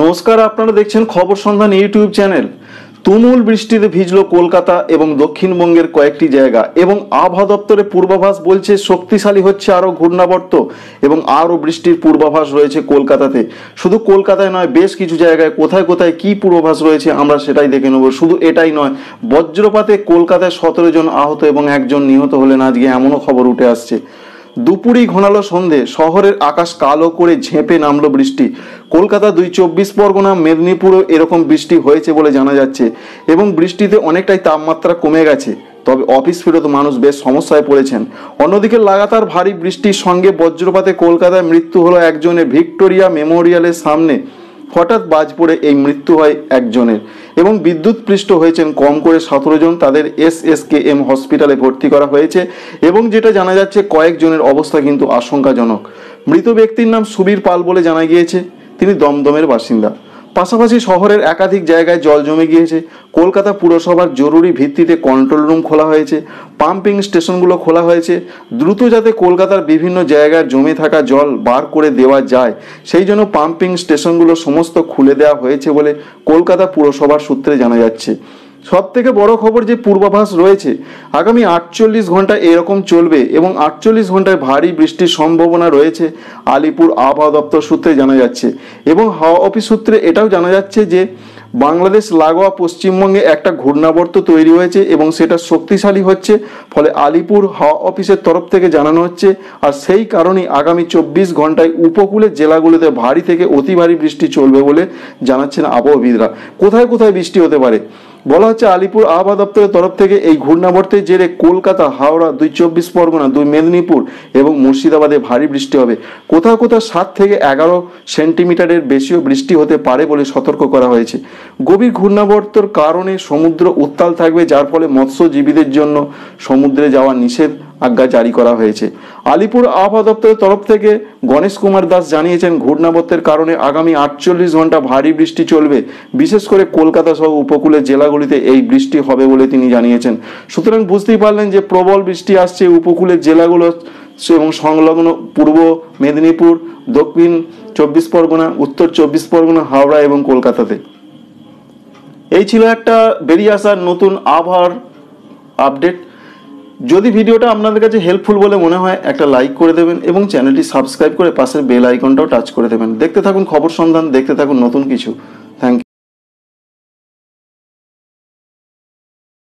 নমস্কার আপনারা দেখছেন খবর সন্ধান ইউটিউব চ্যানেল তুমুল বৃষ্টিতে ভিজল কলকাতা এবং দক্ষিণবঙ্গের কয়েকটি জায়গা এবং আবহাওয়া দপ্তরের পূর্বাভাস বলছে শক্তিশালী হচ্ছে আরও ঘূর্ণাবর্ত এবং আরও বৃষ্টির পূর্বাভাস রয়েছে কলকাতাতে শুধু কলকাতায় নয় বেশ কিছু জায়গায় কোথায় কোথায় কি পূর্বাভাস রয়েছে আমরা সেটাই দেখে নেব শুধু এটাই নয় বজ্রপাতে কলকাতায় সতেরো জন আহত এবং একজন নিহত হলেন আজকে এমনও খবর উঠে আসছে দুপুরি ঘনালো সন্ধে শহরের আকাশ কালো করে ঝেঁপে নামলো বৃষ্টি কলকাতা দুই চব্বিশ পরগনা মেদিনীপুরেও এরকম বৃষ্টি হয়েছে বলে জানা যাচ্ছে এবং বৃষ্টিতে অনেকটাই তাপমাত্রা কমে গেছে তবে অফিস ফেরত মানুষ বেশ সমস্যায় পড়েছেন অন্যদিকে লাগাতার ভারী বৃষ্টির সঙ্গে বজ্রপাতে কলকাতায় মৃত্যু হলো একজনের ভিক্টোরিয়া মেমোরিয়ালের সামনে হঠাৎ বাজ পড়ে এই মৃত্যু হয় একজনের এবং বিদ্যুৎপৃষ্ট হয়েছেন কম করে সতেরো জন তাদের এস এস কে এম হসপিটালে ভর্তি করা হয়েছে এবং যেটা জানা যাচ্ছে কয়েকজনের অবস্থা কিন্তু আশঙ্কাজনক মৃত ব্যক্তির নাম সুবীর পাল বলে জানা গিয়েছে তিনি দমদমের বাসিন্দা পাশাপাশি শহরের একাধিক জায়গায় জল জমে গিয়েছে কলকাতা পুরসভার জরুরি ভিত্তিতে কন্ট্রোল রুম খোলা হয়েছে পাম্পিং স্টেশনগুলো খোলা হয়েছে দ্রুত যাতে কলকাতার বিভিন্ন জায়গায় জমে থাকা জল বার করে দেওয়া যায় সেই জন্য পাম্পিং স্টেশনগুলো সমস্ত খুলে দেওয়া হয়েছে বলে কলকাতা পুরসভার সূত্রে জানা যাচ্ছে সব থেকে বড় খবর যে পূর্বাভাস রয়েছে আগামী আটচল্লিশ ঘন্টা এরকম চলবে এবং আটচল্লিশ ঘন্টায় ভারী বৃষ্টির সম্ভাবনা রয়েছে আলিপুর আবহাওয়া দপ্তর সূত্রে জানা যাচ্ছে এবং হাওয়া অফিস সূত্রে এটাও জানা যাচ্ছে যে বাংলাদেশ লাগোয়া পশ্চিমবঙ্গে একটা ঘূর্ণাবর্ত তৈরি হয়েছে এবং সেটা শক্তিশালী হচ্ছে ফলে আলিপুর হাওয়া অফিসের তরফ থেকে জানানো হচ্ছে আর সেই কারণেই আগামী চব্বিশ ঘন্টায় উপকূলের জেলাগুলোতে ভারী থেকে অতি ভারী বৃষ্টি চলবে বলে জানাচ্ছেন আবহবিদরা কোথায় কোথায় বৃষ্টি হতে পারে বলা হচ্ছে আলিপুর আবহাওয়া দপ্তরের তরফ থেকে এই ঘূর্ণাবর্তের জেরে কলকাতা হাওড়া দুই চব্বিশ পরগনা দুই মেদিনীপুর এবং মুর্শিদাবাদে ভারী বৃষ্টি হবে কোথাও কোথাও সাত থেকে এগারো সেন্টিমিটারের বেশিও বৃষ্টি হতে পারে বলে সতর্ক করা হয়েছে গভীর ঘূর্ণাবর্তর কারণে সমুদ্র উত্তাল থাকবে যার ফলে মৎস্যজীবীদের জন্য সমুদ্রে যাওয়া নিষেধ আজ্ঞা জারি করা হয়েছে আলিপুর আবহাওয়া দপ্তরের তরফ থেকে গণেশ কুমার দাস জানিয়েছেন ঘূর্ণাবর্তের কারণে আগামী আটচল্লিশ ঘন্টা ভারী বৃষ্টি চলবে বিশেষ করে কলকাতা সহ উপকূলের জেলাগুলিতে এই বৃষ্টি হবে বলে তিনি জানিয়েছেন সুতরাং বুঝতেই পারলেন যে প্রবল বৃষ্টি আসছে উপকূলের জেলাগুলো এবং সংলগ্ন পূর্ব মেদিনীপুর দক্ষিণ চব্বিশ পরগনা উত্তর চব্বিশ পরগনা হাওড়া এবং কলকাতাতে এই ছিল একটা বেরিয়ে আসার নতুন আবহাওয়ার আপডেট যদি ভিডিওটা আপনাদের কাছে হেল্পফুল বলে মনে হয় একটা লাইক করে দেবেন এবং চ্যানেলটি সাবস্ক্রাইব করে পাশের বেল আইকনটাও টাচ করে দেবেন দেখতে থাকুন খবর সন্ধান দেখতে থাকুন নতুন কিছু